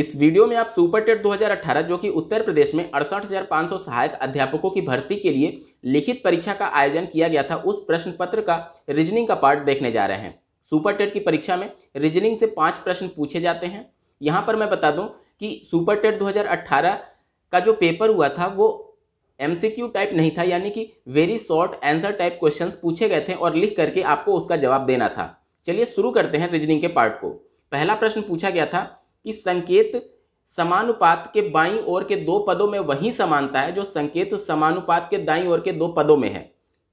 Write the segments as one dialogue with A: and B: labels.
A: इस वीडियो में आप सुपर टेट 2018 जो कि उत्तर प्रदेश में अड़सठ सहायक अध्यापकों की भर्ती के लिए लिखित परीक्षा का आयोजन किया गया था उस प्रश्न पत्र का रीजनिंग का पार्ट देखने जा रहे हैं सुपर टेट की परीक्षा में रीजनिंग से पांच प्रश्न पूछे जाते हैं यहाँ पर मैं बता दूँ कि सुपर टेट दो का जो पेपर हुआ था वो एम टाइप नहीं था यानी कि very short answer type question पूछे गए थे और लिख करके आपको उसका जवाब देना था चलिए शुरू करते हैं रीजनिंग के पार्ट को पहला प्रश्न पूछा गया था कि संकेत समानुपात के बाई और के दो पदों में वही समानता है जो संकेत समानुपात के दाई और के दो पदों में है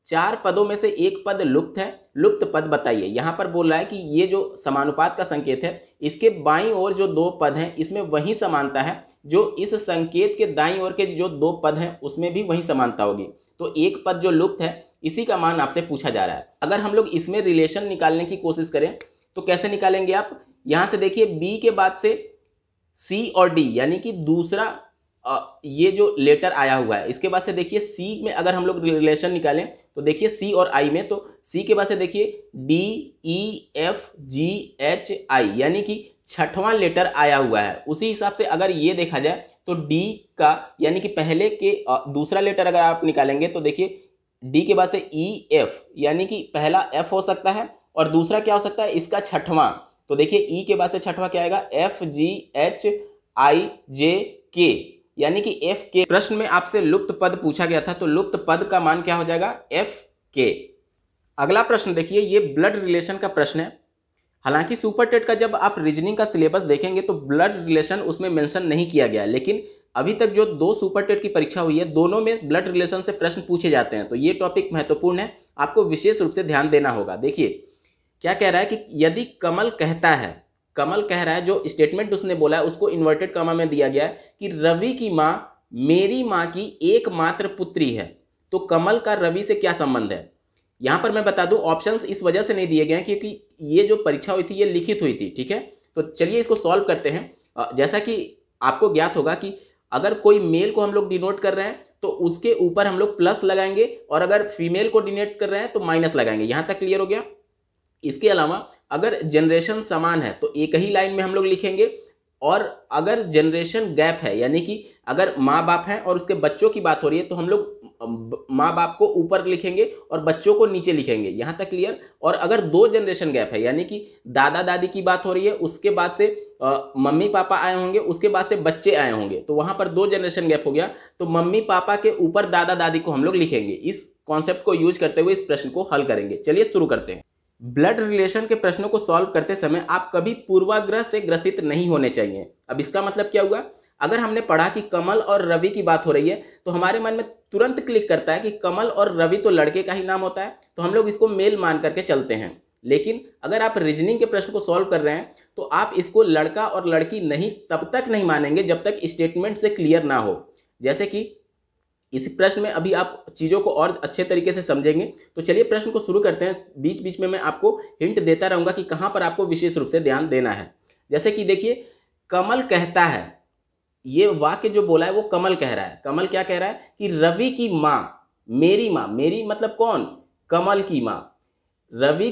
A: चार पदों में से एक पद लुप्त है लुप्त पद बताइए यहाँ पर बोल रहा है कि ये जो समानुपात का संकेत है इसके बाई और जो दो पद हैं इसमें वही समानता है जो इस संकेत के दाई और के जो दो पद हैं उसमें भी वही समानता होगी तो एक पद जो लुप्त है इसी का मान आपसे पूछा जा रहा है अगर हम लोग इसमें रिलेशन निकालने की कोशिश करें तो कैसे निकालेंगे आप यहां से देखिए बी के बाद से सी और डी यानी कि दूसरा ये जो लेटर आया हुआ है इसके बाद से देखिए सी में अगर हम लोग रिलेशन निकालें तो देखिए सी और आई में तो सी के बाद से देखिए D E F G H I यानी कि छठवां लेटर आया हुआ है उसी हिसाब से अगर ये देखा जाए तो डी का यानी कि पहले के दूसरा लेटर अगर आप निकालेंगे तो देखिए डी के बाद से ई e, एफ यानी कि पहला एफ हो सकता है और दूसरा क्या हो सकता है इसका छठवां तो देखिए ई e के बाद से छठवा क्या आएगा एफ जी एच आई जे के यानी कि एफ के प्रश्न में आपसे लुप्त पद पूछा गया था तो लुप्त पद का मान क्या हो जाएगा एफ के अगला प्रश्न देखिए ये ब्लड रिलेशन का प्रश्न है हालांकि सुपर टेट का जब आप रीजनिंग का सिलेबस देखेंगे तो ब्लड रिलेशन उसमें मेंशन नहीं किया गया लेकिन अभी तक जो दो सुपर टेट की परीक्षा हुई है दोनों में ब्लड रिलेशन से प्रश्न पूछे जाते हैं तो ये टॉपिक महत्वपूर्ण है आपको विशेष रूप से ध्यान देना होगा देखिए क्या कह रहा है कि यदि कमल कहता है कमल कह रहा है जो स्टेटमेंट उसने बोला है उसको इन्वर्टेड कमा में दिया गया है कि रवि की माँ मेरी माँ की एकमात्र पुत्री है तो कमल का रवि से क्या संबंध है यहाँ पर मैं बता दूं ऑप्शंस इस वजह से नहीं दिए गए क्योंकि ये जो परीक्षा हुई थी ये लिखित हुई थी ठीक है तो चलिए इसको सॉल्व करते हैं जैसा कि आपको ज्ञात होगा कि अगर कोई मेल को हम लोग डिनोट कर रहे हैं तो उसके ऊपर हम लोग प्लस लगाएंगे और अगर फीमेल को डिनोट कर रहे हैं तो माइनस लगाएंगे यहाँ तक क्लियर हो गया इसके अलावा अगर जनरेशन समान है तो एक ही लाइन में हम लोग लिखेंगे और अगर जनरेशन गैप है यानी कि अगर माँ बाप हैं और उसके बच्चों की बात हो रही है तो हम लोग माँ बाप को ऊपर लिखेंगे और बच्चों को नीचे लिखेंगे यहाँ तक क्लियर और अगर दो जनरेशन गैप है यानी कि दादा दादी की बात हो रही है उसके बाद से आ, मम्मी पापा आए होंगे उसके बाद से बच्चे आए होंगे तो वहाँ पर दो जनरेशन गैप हो गया तो मम्मी पापा के ऊपर दादा दादी को हम लोग लिखेंगे इस कॉन्सेप्ट को यूज करते हुए इस प्रश्न को हल करेंगे चलिए शुरू करते हैं ब्लड रिलेशन के प्रश्नों को सॉल्व करते समय आप कभी पूर्वाग्रह से ग्रसित नहीं होने चाहिए अब इसका मतलब क्या हुआ अगर हमने पढ़ा कि कमल और रवि की बात हो रही है तो हमारे मन में तुरंत क्लिक करता है कि कमल और रवि तो लड़के का ही नाम होता है तो हम लोग इसको मेल मान करके चलते हैं लेकिन अगर आप रीजनिंग के प्रश्न को सॉल्व कर रहे हैं तो आप इसको लड़का और लड़की नहीं तब तक नहीं मानेंगे जब तक स्टेटमेंट से क्लियर ना हो जैसे कि इस प्रश्न में अभी आप चीज़ों को और अच्छे तरीके से समझेंगे तो चलिए प्रश्न को शुरू करते हैं बीच बीच में मैं आपको हिंट देता रहूँगा कि कहाँ पर आपको विशेष रूप से ध्यान देना है जैसे कि देखिए कमल कहता है ये वाक्य जो बोला है वो कमल कह रहा है कमल क्या कह रहा है कि रवि की माँ मेरी माँ मेरी मतलब कौन कमल की माँ रवि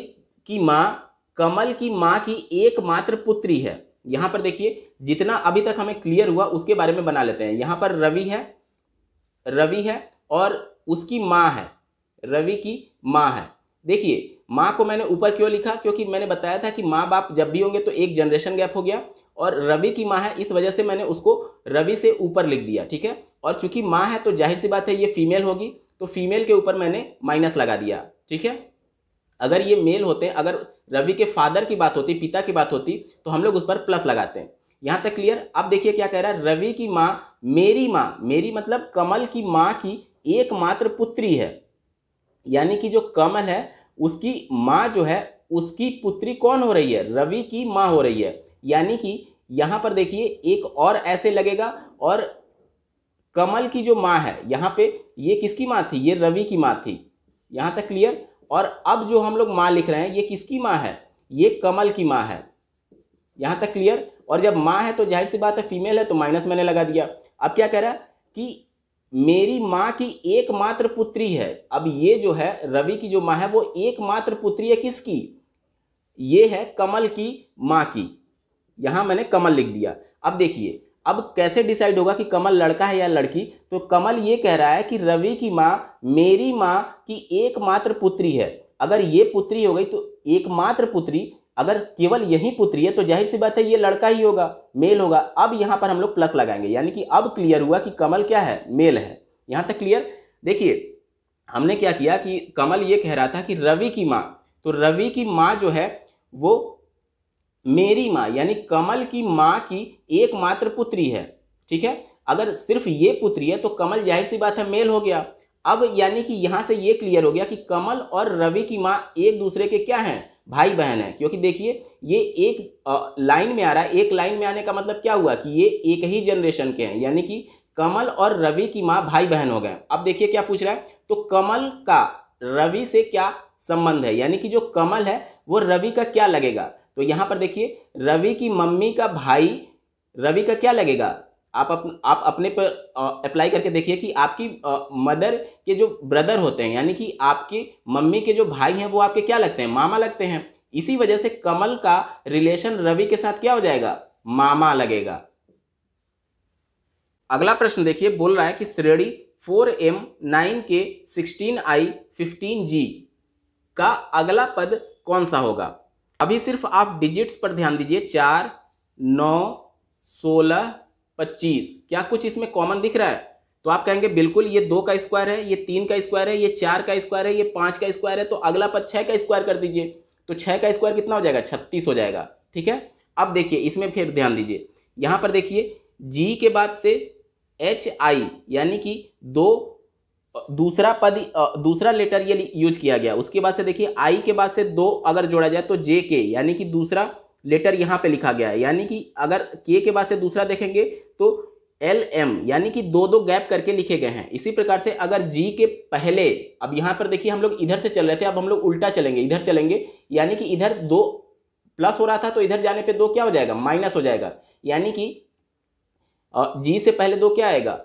A: की माँ कमल की माँ की एकमात्र पुत्री है यहाँ पर देखिए जितना अभी तक हमें क्लियर हुआ उसके बारे में बना लेते हैं यहाँ पर रवि है रवि है और उसकी माँ है रवि की माँ है देखिए माँ को मैंने ऊपर क्यों लिखा क्योंकि मैंने बताया था कि माँ बाप जब भी होंगे तो एक जनरेशन गैप हो गया और रवि की माँ है इस वजह से मैंने उसको रवि से ऊपर लिख दिया ठीक है और चूंकि माँ है तो जाहिर सी बात है ये फीमेल होगी तो फीमेल के ऊपर मैंने माइनस लगा दिया ठीक है अगर ये मेल होते अगर रवि के फादर की बात होती पिता की बात होती तो हम लोग उस पर प्लस लगाते हैं यहाँ तक क्लियर अब देखिए क्या कह रहा है रवि की माँ मेरी माँ मेरी मतलब कमल की माँ की एकमात्र पुत्री है यानी कि जो कमल है उसकी माँ जो है उसकी पुत्री कौन हो रही है रवि की माँ हो रही है यानी कि यहाँ पर देखिए एक और ऐसे लगेगा और कमल की जो माँ है यहाँ पे ये किसकी माँ थी ये रवि की माँ थी यहाँ तक क्लियर और अब जो हम लोग माँ लिख रहे हैं ये किसकी माँ है ये कमल की माँ है यहाँ तक क्लियर और जब माँ है तो जाहिर सी बात है फीमेल है तो माइनस मैंने लगा दिया अब क्या कह रहा है कि मेरी माँ की एकमात्र पुत्री है अब ये जो है रवि की जो माँ है वो एकमात्र पुत्री है किसकी ये है कमल की माँ की यहाँ मैंने कमल लिख दिया अब देखिए अब कैसे डिसाइड होगा कि कमल लड़का है या लड़की तो कमल ये कह रहा है कि रवि की माँ मेरी माँ की एकमात्र पुत्री है अगर ये पुत्री हो गई तो एकमात्र पुत्री अगर केवल यही पुत्री है तो जाहिर सी बात है ये लड़का ही होगा मेल होगा अब यहाँ पर हम लोग प्लस लगाएंगे यानी कि अब क्लियर हुआ कि कमल क्या है मेल है यहाँ तक क्लियर देखिए हमने क्या किया कि कमल ये कह रहा था कि रवि की माँ तो रवि की माँ जो है वो मेरी माँ यानी कमल की माँ की एकमात्र पुत्री है ठीक है अगर सिर्फ ये पुत्री है तो कमल जाहिर सी बात है मेल हो गया अब यानी कि यहाँ से ये क्लियर हो गया कि कमल और रवि की माँ एक दूसरे के क्या हैं भाई बहन है क्योंकि देखिए ये एक लाइन में आ रहा है एक लाइन में आने का मतलब क्या हुआ कि ये एक ही जनरेशन के हैं यानी कि कमल और रवि की माँ भाई बहन हो गए अब देखिए क्या पूछ रहा है तो कमल का रवि से क्या संबंध है यानी कि जो कमल है वो रवि का क्या लगेगा तो यहाँ पर देखिए रवि की मम्मी का भाई रवि का क्या लगेगा आप अप, आप अपने पर अप्लाई करके देखिए कि आपकी आ, मदर के जो ब्रदर होते हैं यानी कि आपकी मम्मी के जो भाई हैं वो आपके क्या लगते हैं मामा लगते हैं इसी वजह से कमल का रिलेशन रवि के साथ क्या हो जाएगा मामा लगेगा अगला प्रश्न देखिए बोल रहा है कि श्रेणी four M nine K sixteen I fifteen G का अगला पद कौन सा होगा अभी सिर्फ आप डिजिट्स पर ध्यान दीजिए चार नौ सोलह पच्चीस क्या कुछ इसमें कॉमन दिख रहा है तो आप कहेंगे बिल्कुल ये दो का स्क्वायर है ये तीन का स्क्वायर है ये चार का स्क्वायर है ये पांच का स्क्वायर है तो अगला पद छह का स्क्वायर कर दीजिए तो छह का स्क्वायर कितना हो जाएगा छत्तीस हो जाएगा ठीक है अब देखिए इसमें फिर ध्यान दीजिए यहां पर देखिए जी के बाद से एच आई यानी कि दो दूसरा पद दूसरा लेटर ये यूज किया गया उसके बाद से देखिए आई के बाद से दो अगर जोड़ा जाए तो जे के यानी कि दूसरा लेटर यहां पे लिखा गया है यानी कि अगर के के बाद से दूसरा देखेंगे तो एल एम यानी कि दो दो गैप करके लिखे गए हैं इसी प्रकार से अगर जी के पहले अब यहाँ पर देखिए हम लोग इधर से चल रहे थे अब हम लोग उल्टा चलेंगे इधर चलेंगे यानी कि इधर दो प्लस हो रहा था तो इधर जाने पे दो क्या हो जाएगा माइनस हो जाएगा यानी कि जी से पहले दो क्या आएगा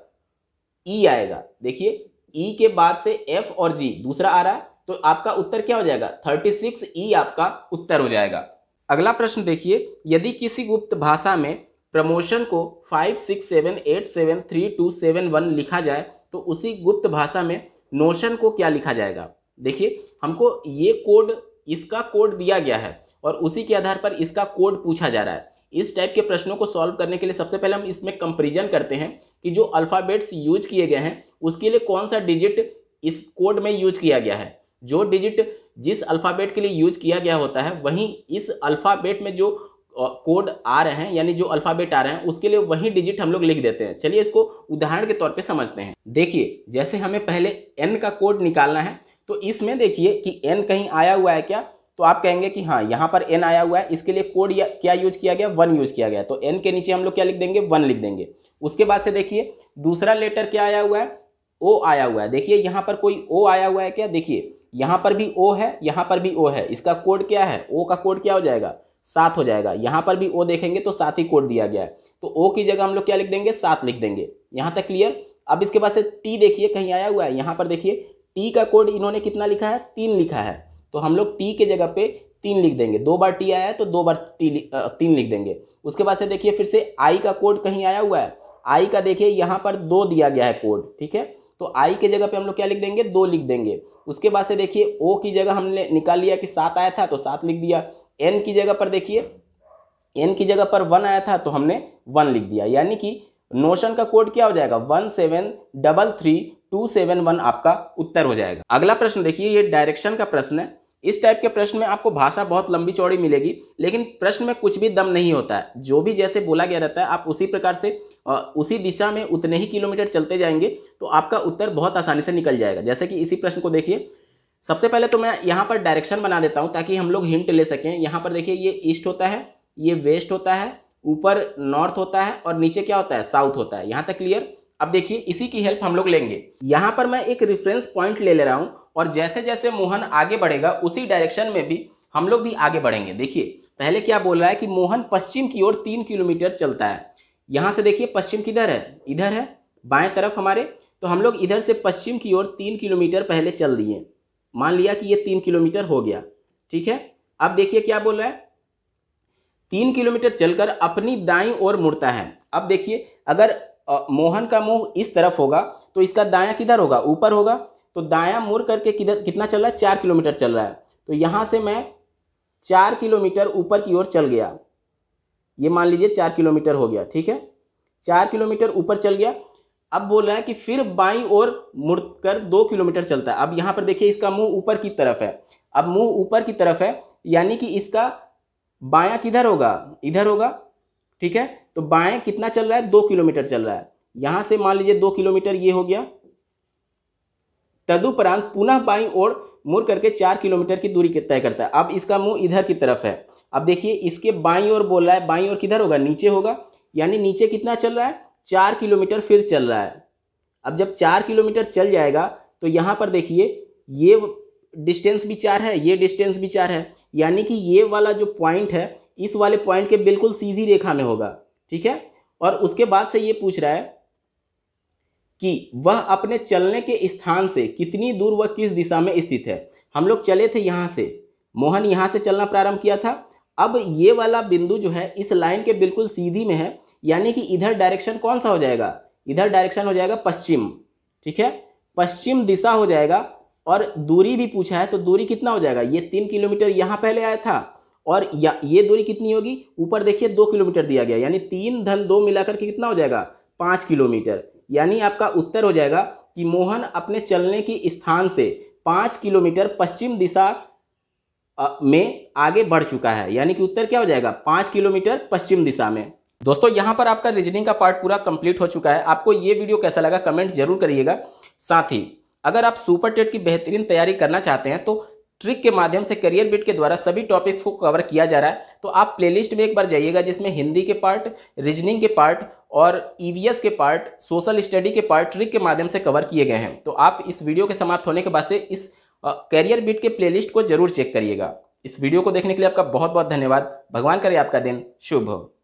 A: ई e आएगा देखिए ई e के बाद से एफ और जी दूसरा आ रहा है तो आपका उत्तर क्या हो जाएगा थर्टी सिक्स ई आपका उत्तर हो जाएगा अगला प्रश्न देखिए यदि किसी गुप्त भाषा में प्रमोशन को five six seven eight seven three two seven one लिखा जाए तो उसी गुप्त भाषा में नोशन को क्या लिखा जाएगा देखिए हमको ये कोड इसका कोड दिया गया है और उसी के आधार पर इसका कोड पूछा जा रहा है इस टाइप के प्रश्नों को सॉल्व करने के लिए सबसे पहले हम इसमें कंपेरिजन करते हैं कि जो अल्फ़ाबेट्स यूज किए गए हैं उसके लिए कौन सा डिजिट इस कोड में यूज किया गया है जो डिजिट जिस अल्फ़ाबेट के लिए यूज किया गया होता है वहीं इस अल्फ़ाबेट में जो कोड आ रहे हैं यानी जो अल्फाबेट आ रहे हैं उसके लिए वही डिजिट हम लोग लिख देते हैं चलिए इसको उदाहरण के तौर पे समझते हैं देखिए जैसे हमें पहले एन का कोड निकालना है तो इसमें देखिए कि एन कहीं आया हुआ है क्या तो आप कहेंगे कि हाँ यहाँ पर एन आया हुआ है इसके लिए कोड क्या यूज किया गया वन यूज किया गया तो एन के नीचे हम लोग क्या लिख देंगे वन लिख देंगे उसके बाद से देखिए दूसरा लेटर क्या आया हुआ है ओ आया हुआ है देखिए यहाँ पर कोई ओ आया हुआ है क्या देखिए यहाँ पर भी ओ है यहाँ पर भी ओ है इसका कोड क्या है ओ का कोड क्या हो जाएगा सात हो जाएगा यहाँ पर भी ओ देखेंगे तो सात ही कोड दिया गया है तो ओ की जगह हम लोग क्या लिख देंगे सात लिख देंगे यहाँ तक क्लियर अब इसके बाद से टी देखिए कहीं आया हुआ है यहाँ पर देखिए टी का कोड इन्होंने कितना लिखा है तीन लिखा है तो हम लोग टी के जगह पे तीन लिख देंगे दो बार टी आया है तो दो बार टी तीन लिख देंगे उसके बाद से देखिए फिर से आई का कोड कहीं आया हुआ है आई का देखिए यहाँ पर दो दिया गया है कोड ठीक है तो आई के जगह पे हम लोग क्या लिख देंगे दो लिख देंगे उसके बाद से देखिए ओ की जगह हमने निकाल लिया कि सात आया था तो सात लिख दिया एन की जगह पर देखिए एन की जगह पर वन आया था तो हमने वन लिख दिया यानी कि नोशन का कोड क्या हो जाएगा one seven double three two seven one आपका उत्तर हो जाएगा अगला प्रश्न देखिए ये डायरेक्शन का प्रश्न है इस टाइप के प्रश्न में आपको भाषा बहुत लंबी चौड़ी मिलेगी लेकिन प्रश्न में कुछ भी दम नहीं होता है जो भी जैसे बोला गया रहता है आप उसी प्रकार से उसी दिशा में उतने ही किलोमीटर चलते जाएंगे तो आपका उत्तर बहुत आसानी से निकल जाएगा जैसे कि इसी प्रश्न को देखिए सबसे पहले तो मैं यहाँ पर डायरेक्शन बना देता हूँ ताकि हम लोग हिंट ले सकें यहाँ पर देखिए ये ईस्ट होता है ये वेस्ट होता है ऊपर नॉर्थ होता है और नीचे क्या होता है साउथ होता है यहाँ तक क्लियर अब देखिए इसी की हेल्प हम लोग लेंगे यहाँ पर मैं एक रेफरेंस पॉइंट ले ले रहा हूँ और जैसे जैसे मोहन आगे बढ़ेगा उसी डायरेक्शन में भी हम लोग भी आगे बढ़ेंगे देखिए पहले क्या बोल रहा है कि मोहन पश्चिम की ओर तीन किलोमीटर चलता है यहाँ से देखिए पश्चिम किधर है इधर है बाएं तरफ हमारे तो हम लोग इधर से पश्चिम की ओर तीन किलोमीटर पहले चल दिए मान लिया कि ये तीन किलोमीटर हो गया ठीक है अब देखिए क्या बोल रहा है तीन किलोमीटर चलकर अपनी दाई ओर मुड़ता है अब देखिए अगर आ, मोहन का मुंह इस तरफ होगा तो इसका दाया किधर होगा ऊपर होगा तो दाया मुड़ करके किधर कितना चल रहा है चार किलोमीटर चल रहा है तो यहाँ से मैं चार किलोमीटर ऊपर की ओर चल गया ये मान लीजिए चार किलोमीटर हो गया ठीक है चार किलोमीटर ऊपर चल गया अब बोल रहा है कि फिर बाई और मुड़कर दो किलोमीटर चलता है अब यहाँ पर देखिए इसका मुंह ऊपर की तरफ है अब मुंह ऊपर की तरफ है यानी कि इसका बाया किधर होगा इधर होगा ठीक है तो बाएं कितना चल रहा है दो किलोमीटर चल रहा है यहां से मान लीजिए दो किलोमीटर ये हो गया तदुपरांत पुनः बाई और मुड़ करके चार किलोमीटर की दूरी तय करता है अब इसका मुंह इधर की तरफ है अब देखिए इसके बाई और बोल रहा है बाई और किधर होगा नीचे होगा यानी नीचे कितना चल रहा है चार किलोमीटर फिर चल रहा है अब जब चार किलोमीटर चल जाएगा तो यहाँ पर देखिए ये डिस्टेंस भी चार है ये डिस्टेंस भी चार है यानी कि ये वाला जो पॉइंट है इस वाले पॉइंट के बिल्कुल सीधी रेखा में होगा ठीक है और उसके बाद से ये पूछ रहा है कि वह अपने चलने के स्थान से कितनी दूर वह किस दिशा में स्थित है हम लोग चले थे यहाँ से मोहन यहाँ से चलना प्रारंभ किया था अब ये वाला बिंदु जो है इस लाइन के बिल्कुल सीधी में है यानी कि इधर डायरेक्शन कौन सा हो जाएगा इधर डायरेक्शन हो जाएगा पश्चिम ठीक है पश्चिम दिशा हो जाएगा और दूरी भी पूछा है तो दूरी कितना हो जाएगा ये तीन किलोमीटर यहाँ पहले आया था और या ये दूरी कितनी होगी ऊपर देखिए दो किलोमीटर दिया गया यानी तीन धन दो मिलाकर के कितना हो जाएगा पाँच किलोमीटर यानी आपका उत्तर हो जाएगा कि मोहन अपने चलने के स्थान से पाँच किलोमीटर पश्चिम दिशा में आगे बढ़ चुका है यानी कि उत्तर क्या हो जाएगा पाँच किलोमीटर पश्चिम दिशा में दोस्तों यहाँ पर आपका रीजनिंग का पार्ट पूरा कंप्लीट हो चुका है आपको ये वीडियो कैसा लगा कमेंट जरूर करिएगा साथ ही अगर आप सुपर टेट की बेहतरीन तैयारी करना चाहते हैं तो ट्रिक के माध्यम से करियर बिट के द्वारा सभी टॉपिक्स को कवर किया जा रहा है तो आप प्लेलिस्ट में एक बार जाइएगा जिसमें हिंदी के पार्ट रीजनिंग के पार्ट और ईवीएस e के पार्ट सोशल स्टडी के पार्ट ट्रिक के माध्यम से कवर किए गए हैं तो आप इस वीडियो के समाप्त होने के बाद से इस करियर बिट के प्ले को जरूर चेक करिएगा इस वीडियो को देखने के लिए आपका बहुत बहुत धन्यवाद भगवान करे आपका दिन शुभ हो